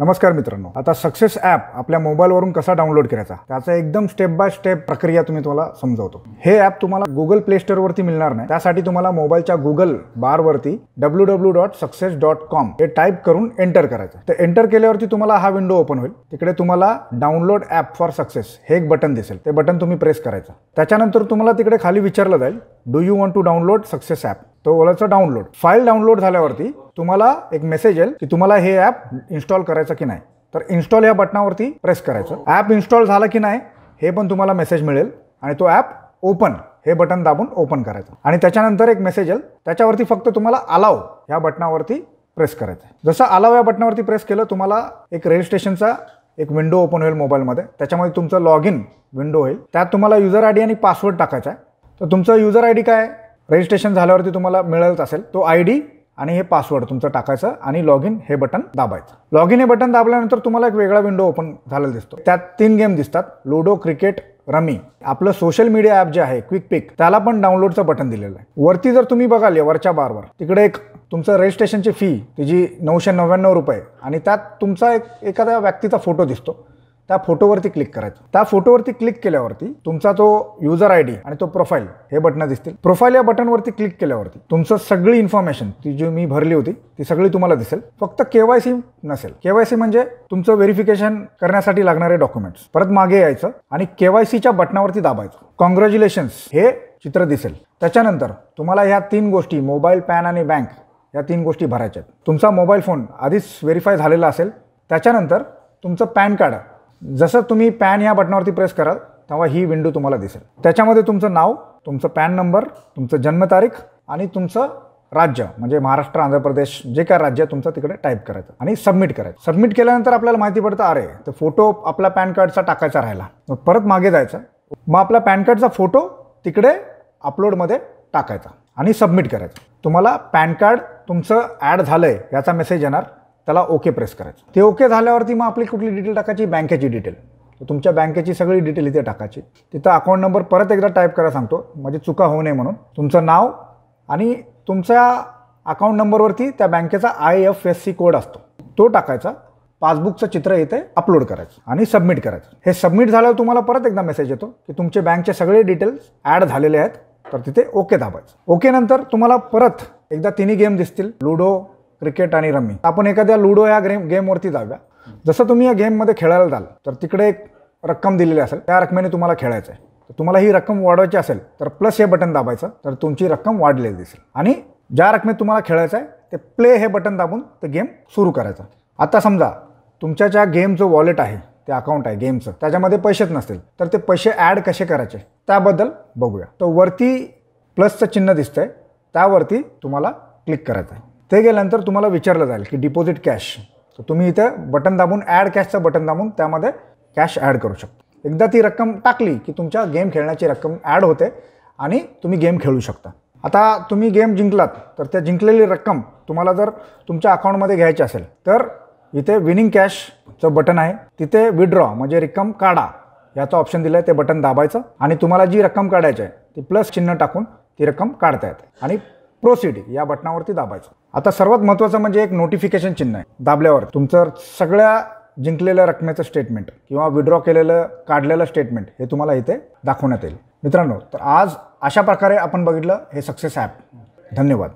नमस्कार मित्रांनो आता सक्सेस ॲप आपल्या मोबाईलवरून कसा डाउनलोड करायचा त्याचा एकदम स्टेप बाय स्टेप प्रक्रिया तुम्ही तुम्हाला समजवतो हे ॲप तुम्हाला गुगल प्ले वरती मिळणार नाही त्यासाठी तुम्हाला मोबाईलच्या गुगल बारवरती W W dot success dot com हे टाईप करून एंटर करायचं तर एंटर केल्यावरती तुम्हाला हा विंडो ओपन होईल तिकडे तुम्हाला डाउनलोड ॲप फॉर सक्सेस हे एक बटन दिसेल ते बटन तुम्ही प्रेस करायचं त्याच्यानंतर तुम्हाला तिकडे खाली विचारलं जाईल do you want to download success app तो ओलाचं डाउनलोड फाईल डाउनलोड झाल्यावरती तुम्हाला एक मेसेज येईल की तुम्हाला हे ॲप इन्स्टॉल करायचं की नाही तर इन्स्टॉल या बटनावरती प्रेस करायचं ॲप इन्स्टॉल झालं की नाही हे पण तुम्हाला मेसेज मिळेल आणि तो ॲप ओपन हे बटन दाबून ओपन करायचं आणि त्याच्यानंतर एक मेसेज येईल त्याच्यावरती फक्त तुम्हाला अलाव या बटनावरती प्रेस करायचं आहे जसं अलाव या बटनावरती प्रेस केलं तुम्हाला एक रजिस्ट्रेशनचा एक विंडो ओपन होईल मोबाईलमध्ये त्याच्यामध्ये तुमचं लॉग इन विंडो होईल त्यात तुम्हाला युजर आय डी आणि पासवर्ड टाकायचा आहे तर तुमचं युजर आय डी काय रजिस्ट्रेशन झाल्यावरती तुम्हाला मिळत असेल तो आय डी आणि हे पासवर्ड तुमचं टाकायचं आणि लॉग इन हे बटन दाबायचं लॉग इन हे बटन दाबल्यानंतर तुम्हाला एक वेगळा विंडो ओपन झालेला दिसतो त्यात तीन गेम दिसतात लुडो क्रिकेट रमी आपलं सोशल मीडिया ॲप जे आहे क्विक पिक त्याला पण डाउनलोडचं बटन दिलेलं आहे वरती जर तुम्ही बघाल वरच्या बारवर तिकडे एक तुमचं रजिस्ट्रेशनची फी तिची नऊशे नव्याण्णव रुपये आणि त्यात तुमचा एक एखाद्या व्यक्तीचा फोटो दिसतो त्या फोटोवरती क्लिक करायचं त्या फोटोवरती क्लिक केल्यावरती तुमचा तो युजर आय डी आणि तो प्रोफाईल हे बटन दिसतील प्रोफाईल या बटनवरती क्लिक केल्यावरती तुमचं सगळी इन्फॉर्मेशन ती जी मी भरली होती ती सगळी तुम्हाला दिसेल फक्त केवायसी नसेल केवायसी म्हणजे तुमचं व्हेरिफिकेशन करण्यासाठी लागणारे डॉक्युमेंट्स परत मागे यायचं आणि केवायसीच्या बटनावरती दाबायचं कॉंग्रॅच्युलेशन्स हे चित्र दिसेल त्याच्यानंतर तुम्हाला ह्या तीन गोष्टी मोबाईल पॅन आणि बँक या तीन गोष्टी भरायच्या आहेत तुमचा मोबाईल फोन आधीच व्हेरीफाय झालेला असेल त्याच्यानंतर तुमचं पॅन कार्ड जसं तुम्ही पॅन या बटनावरती प्रेस कराल तेव्हा ही विंडो तुम्हाला दिसेल त्याच्यामध्ये तुमचं नाव तुमचं पॅन नंबर तुमचं जन्मतारीख आणि तुमचं राज्य म्हणजे महाराष्ट्र आंध्र प्रदेश जे काय राज्य तुमचं तिकडे टाईप करायचं आणि सबमिट करायचं सबमिट केल्यानंतर आपल्याला माहिती पडतं अरे तर फोटो आपला पॅन कार्डचा टाकायचा राहिला मग परत मागे जायचं मग आपला पॅन कार्डचा फोटो तिकडे अपलोडमध्ये टाकायचा आणि सबमिट करायचं तुम्हाला पॅन कार्ड तुमचं ॲड झालं आहे याचा मेसेज येणार त्याला ओके प्रेस करायचं ते ओके झाल्यावरती मग आपली कुठली डिटेल टाकायची बँकेची डिटेल तुमच्या बँकेची सगळी डिटेल इथे टाकायची तिथं अकाउंट नंबर परत एकदा टाईप करायला सांगतो म्हणजे चुका होऊ नये म्हणून तुमचं नाव आणि तुमच्या अकाउंट नंबरवरती त्या बँकेचा I F S C code असतो तो टाकायचा पासबुकचं चित्र इथे अपलोड करायचं आणि सबमिट करायचं हे सबमिट झाल्यावर तुम्हाला परत एकदा मेसेज येतो की तुमचे बँकचे सगळे डिटेल्स ॲड झालेले आहेत तर तिथे ओके दाबायचं ओके नंतर तुम्हाला परत एकदा तिन्ही गेम दिसतील लुडो क्रिकेट आणि रमी आपण एखाद्या लुडो या ग्रेम गेमवरती जाऊया जसं तुम्ही या गेममध्ये खेळायला जाल तर तिकडे एक रक्कम दिलेली असेल त्या रकमेने तुम्हाला खेळायचं आहे तर तुम्हाला ही रक्कम वाढवायची असेल तर प्लस हे बटन दाबायचं तर तुमची रक्कम वाढलेली दिसेल आणि ज्या रकमेत तुम्हाला खेळायचं आहे ते प्ले हे बटन दाबून ते गेम सुरू करायचा आता समजा तुमच्या ज्या गेमचं वॉलेट आहे ते अकाउंट आहे गेमचं त्याच्यामध्ये पैसेच नसतील तर ते पैसे ॲड कसे करायचे त्याबद्दल बघूया तर वरती प्लसचं चिन्ह दिसतंय त्यावरती तुम्हाला क्लिक करायचं आहे ते गेल्यानंतर तुम्हाला विचारलं जाईल की डिपॉझिट कॅश तर तुम्ही इथे बटन दाबून ॲड कॅशचं बटन दाबून त्यामध्ये कॅश ॲड करू शकता एकदा ती रक्कम टाकली की तुमच्या गेम खेळण्याची रक्कम ॲड होते आणि तुम्ही गेम खेळू शकता आता तुम्ही गेम जिंकलात तर त्या जिंकलेली रक्कम तुम्हाला जर तुमच्या अकाउंटमध्ये घ्यायची असेल तर इथे विनिंग कॅशचं बटन आहे तिथे विड्रॉ म्हणजे रक्कम काढा याचं ऑप्शन दिलं आहे ते बटन दाबायचं आणि तुम्हाला जी रक्कम काढायची आहे ती प्लस चिन्ह टाकून ती रक्कम काढता येते आणि प्रोसिड या बटनावरती दाबायचं आता सर्वात महत्त्वाचं म्हणजे एक नोटिफिकेशन चिन्ह आहे दाबल्यावर तुमचं सगळ्या जिंकलेल्या रकमेचं स्टेटमेंट किंवा विड्रॉ केलेलं काढलेलं स्टेटमेंट हे तुम्हाला इथे दाखवण्यात येईल मित्रांनो तर आज अशा प्रकारे आपण बघितलं हे सक्सेस ॲप धन्यवाद